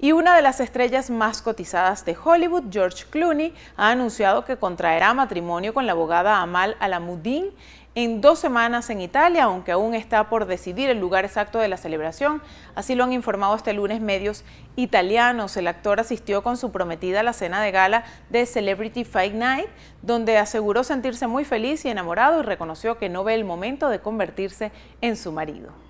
Y una de las estrellas más cotizadas de Hollywood, George Clooney, ha anunciado que contraerá matrimonio con la abogada Amal Alamuddin en dos semanas en Italia, aunque aún está por decidir el lugar exacto de la celebración. Así lo han informado este lunes medios italianos. El actor asistió con su prometida a la cena de gala de Celebrity Fight Night, donde aseguró sentirse muy feliz y enamorado y reconoció que no ve el momento de convertirse en su marido.